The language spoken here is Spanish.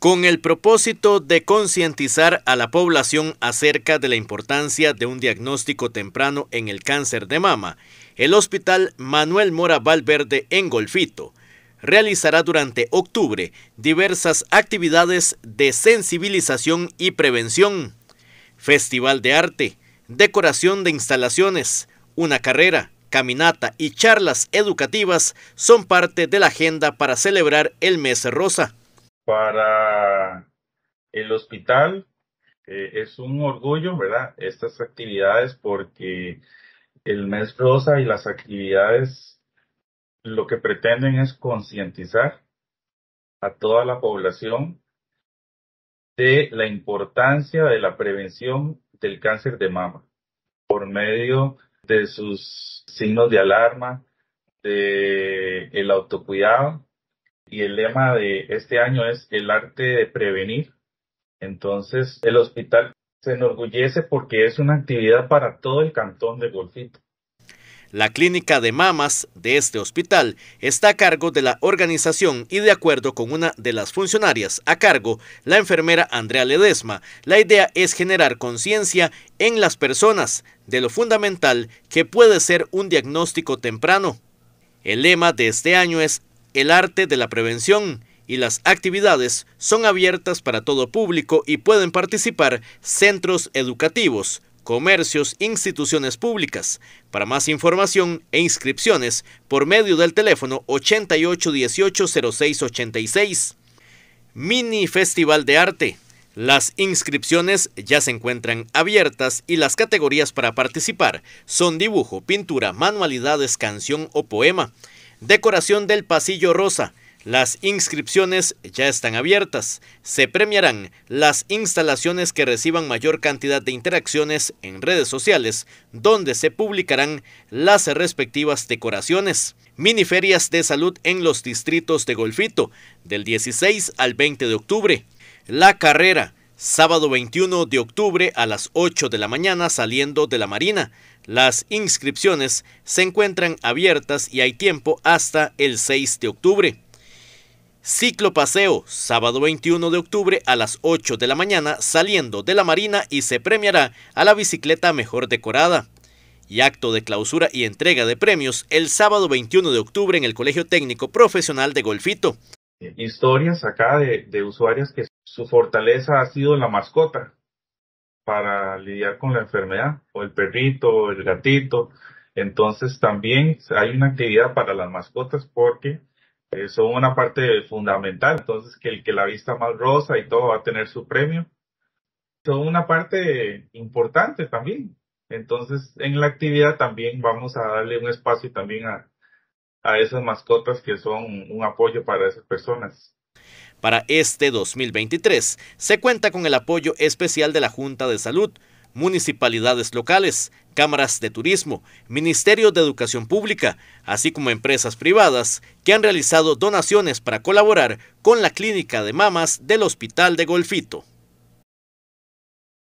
con el propósito de concientizar a la población acerca de la importancia de un diagnóstico temprano en el cáncer de mama, el Hospital Manuel Mora Valverde en Golfito realizará durante octubre diversas actividades de sensibilización y prevención, festival de arte, decoración de instalaciones, una carrera, caminata y charlas educativas son parte de la agenda para celebrar el mes rosa para el hospital. Eh, es un orgullo, ¿verdad? Estas actividades porque el mes rosa y las actividades lo que pretenden es concientizar a toda la población de la importancia de la prevención del cáncer de mama por medio de sus signos de alarma, de el autocuidado y el lema de este año es el arte de prevenir. Entonces, el hospital se enorgullece porque es una actividad para todo el cantón de Golfito. La clínica de mamas de este hospital está a cargo de la organización y de acuerdo con una de las funcionarias a cargo, la enfermera Andrea Ledesma, la idea es generar conciencia en las personas de lo fundamental que puede ser un diagnóstico temprano. El lema de este año es el arte de la prevención y las actividades son abiertas para todo público y pueden participar centros educativos, comercios, instituciones públicas. Para más información e inscripciones, por medio del teléfono 8818-0686. Mini Festival de Arte. Las inscripciones ya se encuentran abiertas y las categorías para participar son dibujo, pintura, manualidades, canción o poema. Decoración del pasillo rosa. Las inscripciones ya están abiertas. Se premiarán las instalaciones que reciban mayor cantidad de interacciones en redes sociales, donde se publicarán las respectivas decoraciones. Miniferias de salud en los distritos de Golfito, del 16 al 20 de octubre. La carrera Sábado 21 de octubre a las 8 de la mañana saliendo de la Marina. Las inscripciones se encuentran abiertas y hay tiempo hasta el 6 de octubre. Ciclo paseo, sábado 21 de octubre a las 8 de la mañana saliendo de la Marina y se premiará a la bicicleta mejor decorada. Y acto de clausura y entrega de premios el sábado 21 de octubre en el Colegio Técnico Profesional de Golfito. Historias acá de, usuarios que su fortaleza ha sido la mascota para lidiar con la enfermedad, o el perrito, o el gatito. Entonces también hay una actividad para las mascotas porque eh, son una parte fundamental. Entonces que el que la vista más rosa y todo va a tener su premio. Son una parte importante también. Entonces en la actividad también vamos a darle un espacio también a, a esas mascotas que son un apoyo para esas personas. Para este 2023 se cuenta con el apoyo especial de la Junta de Salud, municipalidades locales, cámaras de turismo, ministerios de educación pública, así como empresas privadas que han realizado donaciones para colaborar con la clínica de mamas del Hospital de Golfito.